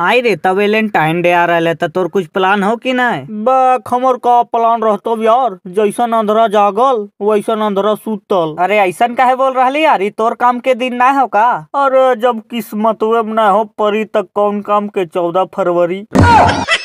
आई रे तब Valentine day आ रहा तो तोर कुछ प्लान हो कि नहीं बैक हमर का प्लान रहतो यार जैसन अंधरा जागल वैसन अंधरा सुतल अरे ऐसा काहे बोल रही यार तोर काम के दिन ना हो का और जब किस्मत में ना हो परी तक कौन काम के चौदह फरवरी